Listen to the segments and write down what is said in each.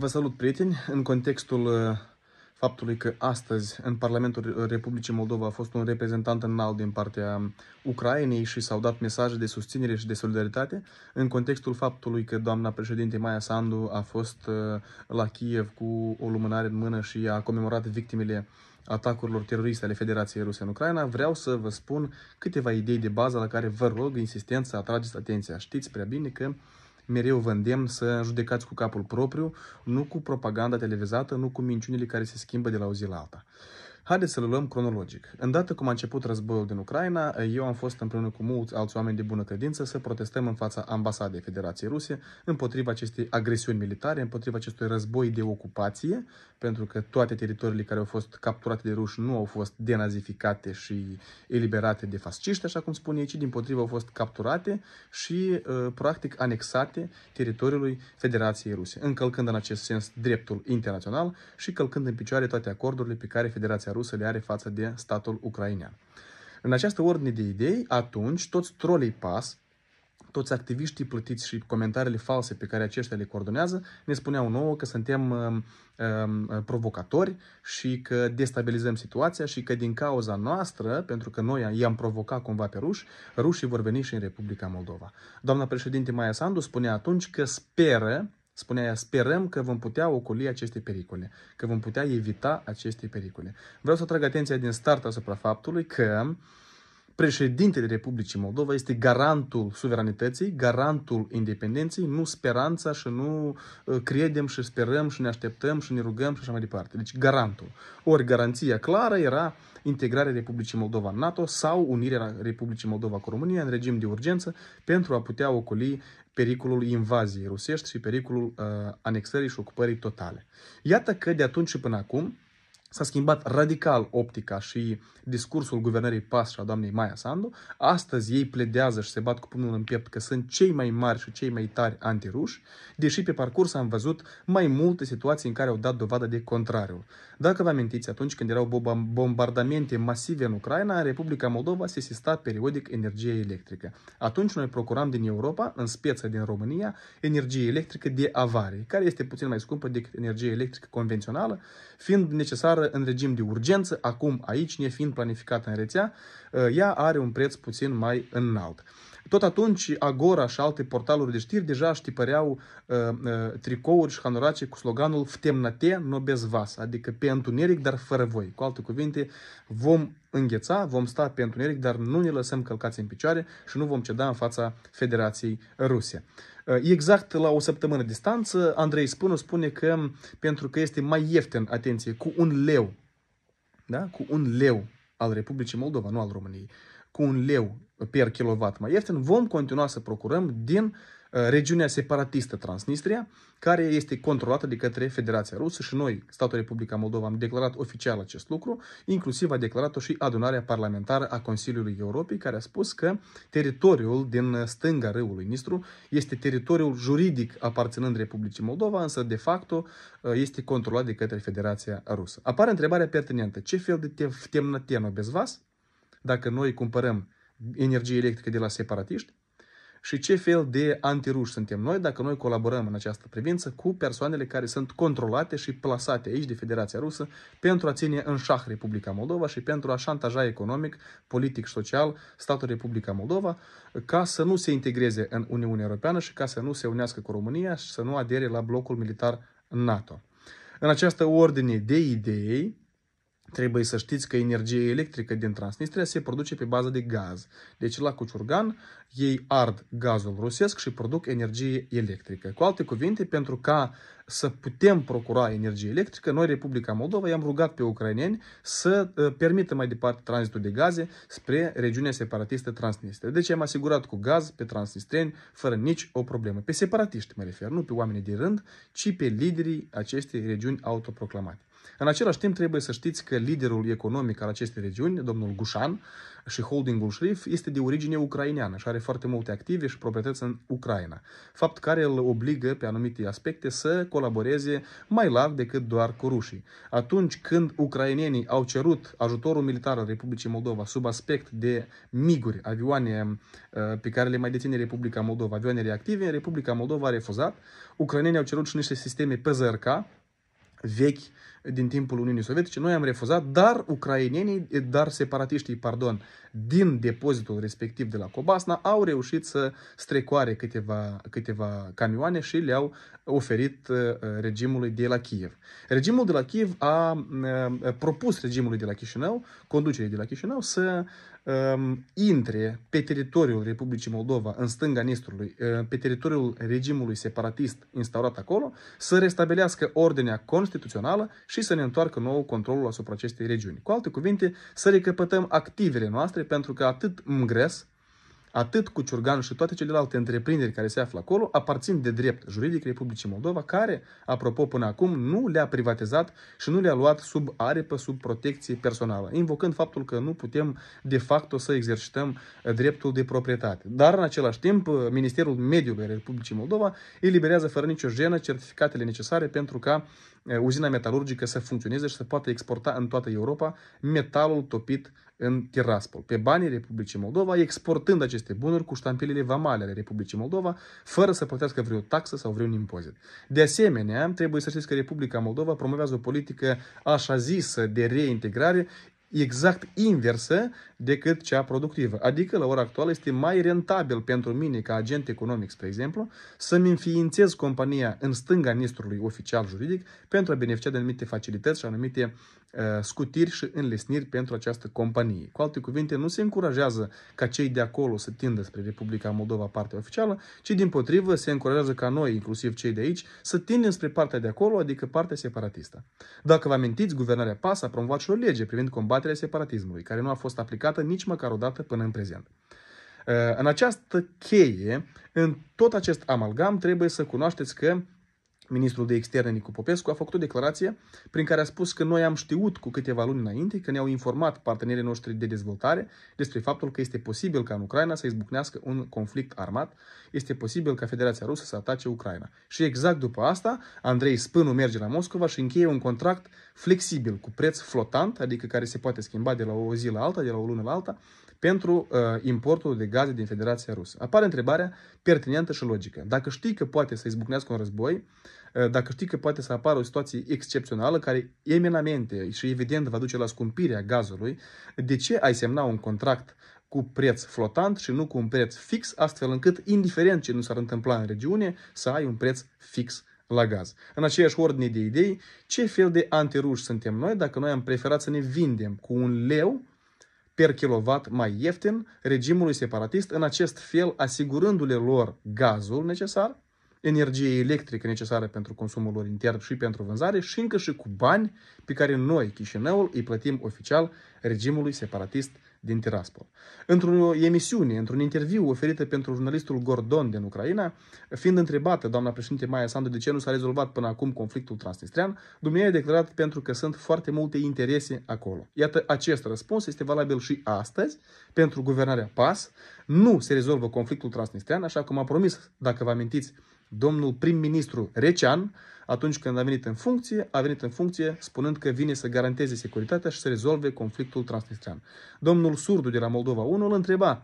Vă salut, prieteni! În contextul uh, faptului că astăzi în Parlamentul Republicii Moldova a fost un reprezentant înalt din partea Ucrainei și s-au dat mesaje de susținere și de solidaritate, în contextul faptului că doamna președinte Maia Sandu a fost uh, la Kiev cu o lumânare în mână și a comemorat victimele atacurilor teroriste ale Federației Ruse în Ucraina, vreau să vă spun câteva idei de bază la care vă rog insistent să atrageți atenția. Știți prea bine că mereu vă îndemn să judecați cu capul propriu, nu cu propaganda televizată, nu cu minciunile care se schimbă de la o zi la alta. Haideți să le luăm cronologic. Îndată cum a început războiul din Ucraina, eu am fost împreună cu mulți alți oameni de bună credință să protestăm în fața ambasadei Federației Ruse împotriva acestei agresiuni militare, împotriva acestui război de ocupație, pentru că toate teritoriile care au fost capturate de ruși nu au fost denazificate și eliberate de fasciști, așa cum spune aici, din potrivă au fost capturate și uh, practic anexate teritoriului Federației Ruse, încălcând în acest sens dreptul internațional și călcând în picioare toate acordurile pe care Federația rusă le are față de statul ucrainean. În această ordine de idei, atunci, toți trolii PAS, toți activiștii plătiți și comentariile false pe care aceștia le coordonează ne spuneau nouă că suntem um, um, provocatori și că destabilizăm situația și că din cauza noastră, pentru că noi i-am provocat cumva pe ruși, rușii vor veni și în Republica Moldova. Doamna președinte Maia Sandu spunea atunci că speră Spunea ea, sperăm că vom putea ocoli aceste pericole, că vom putea evita aceste pericole. Vreau să atrag atenția din start asupra faptului că președintele Republicii Moldova este garantul suveranității, garantul independenței, nu speranța și nu uh, credem și sperăm și ne așteptăm și ne rugăm și așa mai departe. Deci garantul. Ori garanția clară era integrarea Republicii Moldova în NATO sau unirea Republicii Moldova cu România în regim de urgență pentru a putea ocoli pericolul invaziei rusești și pericolul uh, anexării și ocupării totale. Iată că de atunci și până acum s-a schimbat radical optica și discursul guvernării PAS și a doamnei Maia Sandu. Astăzi ei pledează și se bat cu pumnul în piept că sunt cei mai mari și cei mai tari antiruși, deși pe parcurs am văzut mai multe situații în care au dat dovadă de contrariul. Dacă vă amintiți, atunci când erau bombardamente masive în Ucraina, Republica Moldova se sista periodic energie electrică. Atunci noi procuram din Europa, în speță din România, energie electrică de avarie, care este puțin mai scumpă decât energie electrică convențională, fiind necesară alimentară în regim de urgență, acum aici, nefiind planificată în rețea, ea are un preț puțin mai înalt. Tot atunci Agora și alte portaluri de știri deja știpăreau uh, ă, uh, ă, tricouri și hanorace cu sloganul Ftemnate no bez vas, adică pe întuneric, dar fără voi. Cu alte cuvinte, vom îngheța, vom sta pe întuneric, dar nu ne lăsăm călcați în picioare și nu vom ceda în fața Federației Rusie. Ă, exact la o săptămână distanță, Andrei Spunu spune că pentru că este mai ieftin, atenție, cu un leu, da? cu un leu al Republicii Moldova, nu al României, cu un leu per kilowatt mai ieftin, vom continua să procurăm din uh, regiunea separatistă Transnistria, care este controlată de către Federația Rusă și noi, statul Republica Moldova, am declarat oficial acest lucru, inclusiv a declarat-o și adunarea parlamentară a Consiliului Europei, care a spus că teritoriul din stânga râului Nistru este teritoriul juridic aparținând Republicii Moldova, însă de facto uh, este controlat de către Federația Rusă. Apare întrebarea pertinentă, ce fel de temnătenă bezvas dacă noi cumpărăm energie electrică de la separatiști și ce fel de antiruși suntem noi dacă noi colaborăm în această privință cu persoanele care sunt controlate și plasate aici de Federația Rusă pentru a ține în șah Republica Moldova și pentru a șantaja economic, politic, social statul Republica Moldova ca să nu se integreze în Uniunea Europeană și ca să nu se unească cu România și să nu adere la blocul militar NATO. În această ordine de idei, Trebuie să știți că energia electrică din Transnistria se produce pe bază de gaz. Deci la Cuciurgan ei ard gazul rusesc și produc energie electrică. Cu alte cuvinte, pentru ca să putem procura energie electrică, noi, Republica Moldova, i-am rugat pe ucraineni să uh, permită mai departe tranzitul de gaze spre regiunea separatistă Transnistria. Deci am asigurat cu gaz pe transnistreni fără nici o problemă. Pe separatiști mă refer, nu pe oamenii de rând, ci pe liderii acestei regiuni autoproclamate. În același timp, trebuie să știți că liderul economic al acestei regiuni, domnul Gușan, și holdingul Șrif este de origine ucraineană și are foarte multe active și proprietăți în Ucraina, fapt care îl obligă pe anumite aspecte să colaboreze mai larg decât doar cu rușii. Atunci când ucrainenii au cerut ajutorul militar al Republicii Moldova sub aspect de miguri, avioane uh, pe care le mai deține Republica Moldova, avioane reactive, Republica Moldova a refuzat. Ucrainenii au cerut și niște sisteme PZRK vechi din timpul Uniunii Sovietice, noi am refuzat, dar ucrainienii, eh, dar separatiștii, pardon, din depozitul respectiv de la Cobasna au reușit să strecoare câteva, câteva camioane și le-au oferit eh, regimului de la Kiev. Regimul de la Kiev a eh, propus regimului de la Chișinău, conducerii de la Chișinău, să um, intre pe teritoriul Republicii Moldova, în stânga Nistrului, ehm, pe teritoriul regimului separatist instaurat acolo, să restabilească ordinea constituțională și să ne întoarcă nou controlul asupra acestei regiuni. Cu alte cuvinte, să recăpătăm activele noastre pentru că atât MGRES, Atât cu Ciurganul și toate celelalte întreprinderi care se află acolo aparțin de drept juridic Republicii Moldova, care, apropo, până acum nu le-a privatizat și nu le-a luat sub arepă, sub protecție personală, invocând faptul că nu putem de fapt, să exercităm uh, dreptul de proprietate. Dar, în același timp, uh, Ministerul Mediului Republicii Moldova eliberează fără nicio jenă certificatele necesare pentru ca uzina metalurgică să funcționeze și să poată exporta în toată Europa metalul topit în Tiraspol, pe banii Republicii Moldova, exportând aceste bunuri cu ștampilele vamale ale Republicii Moldova, fără să plătească vreo taxă sau vreun impozit. De asemenea, trebuie să știți că Republica Moldova promovează o politică așa zisă de reintegrare, exact inversă decât cea productivă. Adică, la ora actuală, este mai rentabil pentru mine, ca agent economic, spre exemplu, să-mi înființez compania în stânga nistrului oficial juridic pentru a beneficia de anumite facilități și anumite Uh, scutiri și înlesniri pentru această companie. Cu alte cuvinte, nu se încurajează ca cei de acolo să tindă spre Republica Moldova partea oficială, ci din potrivă se încurajează ca noi, inclusiv cei de aici, să tindem spre partea de acolo, adică partea separatistă. Dacă vă amintiți, guvernarea PAS a promovat și o lege privind combaterea separatismului, care nu a fost aplicată nici măcar o dată până în prezent. Uh, în această cheie, în tot acest amalgam, trebuie să cunoașteți că ministrul de externe Nicu Popescu a făcut o declarație prin care a spus că noi am știut cu câteva luni înainte că ne-au informat partenerii noștri de dezvoltare despre faptul că este posibil ca în Ucraina să izbucnească un conflict armat, este posibil ca Federația Rusă să atace Ucraina. Și exact după asta, Andrei Spânu merge la Moscova și încheie un contract flexibil cu preț flotant, adică care se poate schimba de la o zi la alta, de la o lună la alta, pentru uh, importul de gaze din Federația Rusă. Apare întrebarea pertinentă și logică. Dacă știi că poate să izbucnească un război, Eh, dacă știi că poate să apară o situație excepțională care eminamente și evident va duce la scumpirea gazului, de ce ai semna un contract cu preț flotant și nu cu un preț fix, astfel încât, indiferent ce nu s-ar întâmpla în regiune, să ai un preț fix la gaz. În aceeași ordine de idei, ce fel de antiruși suntem noi dacă noi am preferat să ne vindem cu un leu per kilowatt mai ieftin regimului separatist, în acest fel asigurându-le lor gazul necesar, energie electrică necesară pentru consumul lor intern și pentru vânzare și încă și cu bani pe care noi, Chișinăul, îi plătim oficial regimului separatist din Tiraspol. Într-o emisiune, într-un interviu oferită pentru jurnalistul Gordon din Ucraina, fiind întrebată doamna președinte Maia Sandu de ce nu s-a rezolvat până acum conflictul transnistrian, dumneavoastră a declarat pentru că sunt foarte multe interese acolo. Iată, acest răspuns este valabil și astăzi pentru guvernarea PAS. Nu se rezolvă conflictul transnistrian, așa cum a promis, dacă vă amintiți, domnul prim-ministru Recean, atunci când a venit în funcție, a venit în funcție spunând că vine să garanteze securitatea și să rezolve conflictul transnistrian. Domnul Surdu de la Moldova 1 îl întreba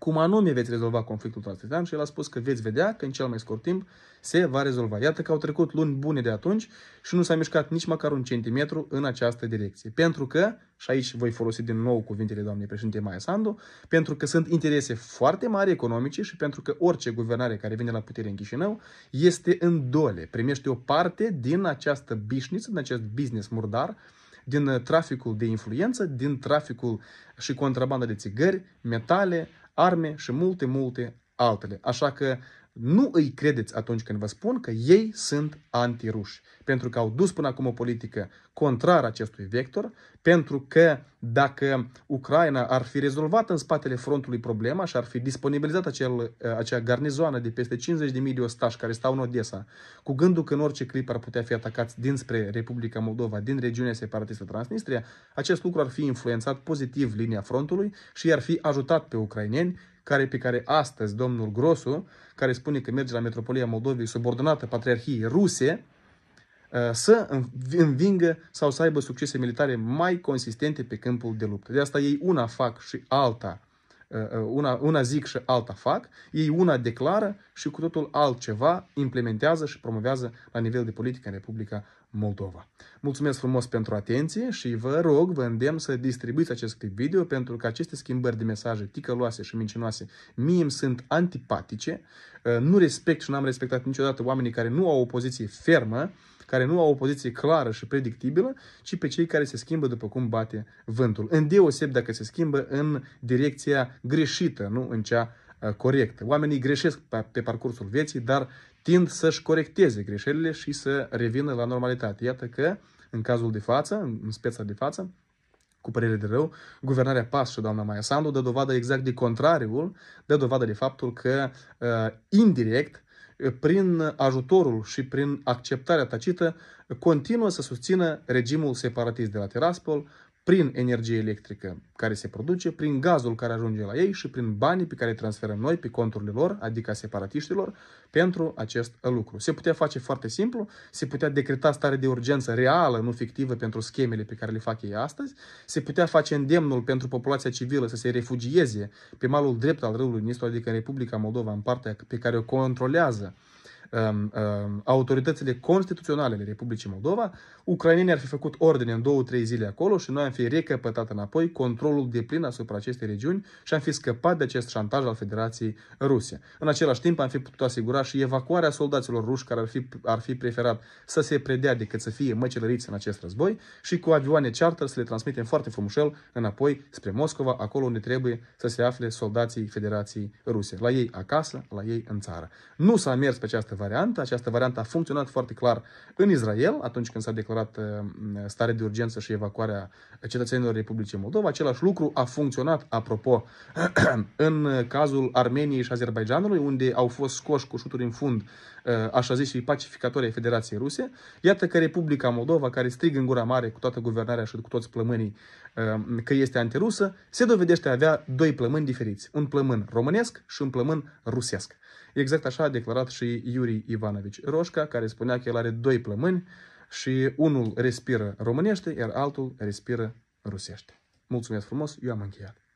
cum anume veți rezolva conflictul transnistrian și el a spus că veți vedea că în cel mai scurt timp se va rezolva. Iată că au trecut luni bune de atunci și nu s-a mișcat nici măcar un centimetru în această direcție. Pentru că, și aici voi folosi din nou cuvintele doamnei președinte Maia Sandu, pentru că sunt interese foarte mari economice și pentru că orice guvernare care vine la putere în Chișinău este în dole, primește o parte din această bișniță, din acest business murdar, din traficul de influență, din traficul și contrabanda de țigări, metale, arme și multe, multe altele. Așa că nu îi credeți atunci când vă spun că ei sunt antiruși, pentru că au dus până acum o politică contrară acestui vector, pentru că dacă Ucraina ar fi rezolvat în spatele frontului problema și ar fi disponibilizat acel, acea garnizoană de peste 50.000 de ostași care stau în Odessa, cu gândul că în orice clip ar putea fi atacați dinspre Republica Moldova, din regiunea separatistă Transnistria, acest lucru ar fi influențat pozitiv linia frontului și ar fi ajutat pe ucraineni care, pe care astăzi domnul Grosu, care spune că merge la Metropolia Moldovei subordonată Patriarhiei Ruse, uh, să învingă sau să aibă succese militare mai consistente pe câmpul de luptă. De asta ei una fac și alta, uh, uh, una, una zic și alta fac, ei una declară și cu totul altceva implementează și promovează la nivel de politică în Republica Moldova. Mulțumesc frumos pentru atenție și vă rog, vă îndemn să distribuiți acest clip video pentru că aceste schimbări de mesaje ticăloase și mincinoase mie îmi sunt antipatice, uh, nu respect și n-am respectat niciodată oamenii care nu au o poziție fermă, care nu au o poziție clară și predictibilă, ci pe cei care se schimbă după cum bate vântul. Îndeoseb dacă se schimbă în direcția greșită, nu în cea Э, corect. Oamenii greșesc pe parcursul vieții, dar tind să-și corecteze greșelile și să revină la normalitate. Iată că, în cazul de față, în speța de față, cu părere de rău, guvernarea PAS și doamna Maia Sandu dă dovadă exact de contrariul, dă dovadă de faptul că uh, indirect, uh, prin ajutorul și prin acceptarea tacită, continuă să susțină regimul separatist de la Tiraspol, prin energie electrică care se produce, prin gazul care ajunge la ei și prin banii pe care îi transferăm noi pe conturile lor, adică a separatiștilor, pentru acest lucru. Se putea face foarte simplu, se putea decreta stare de urgență reală, nu fictivă, pentru schemele pe care le fac ei astăzi, se putea face îndemnul pentru populația civilă să se refugieze pe malul drept al râului Nistru, adică în Republica Moldova, în partea pe care o controlează um, um, autoritățile constituționale ale Republicii Moldova, ucrainenii ar fi făcut ordine în două, trei zile acolo și noi am fi recăpătat înapoi controlul de plin asupra acestei regiuni și am fi scăpat de acest șantaj al Federației Rusia. În același timp am fi putut asigura și evacuarea soldaților ruși care ar fi, ar fi preferat să se predea decât să fie măcelăriți în acest război și cu avioane charter să le transmitem foarte frumușel înapoi spre Moscova, acolo unde trebuie să se afle soldații Federației Ruse, la ei acasă, la ei în țară. Nu s-a mers pe această variantă. Această variantă a funcționat foarte clar în Israel, atunci când s-a declarat uh, stare de urgență și evacuarea cetățenilor Republicii Moldova. Același lucru a funcționat, apropo, în cazul Armeniei și Azerbaijanului, unde au fost scoși cu șuturi în fund Eh, așa zis, și pacificatori ai Federației Ruse. Iată că Republica Moldova, care strigă în gura mare cu toată guvernarea și cu toți plămânii eh, că este antirusă, se dovedește a avea doi plămâni diferiți. Un plămân românesc și un plămân rusesc. Exact așa a declarat și Iuri Ivanovici Roșca, care spunea că el are doi plămâni și unul respiră românește, iar altul respiră rusește. Mulțumesc frumos, eu am încheiat.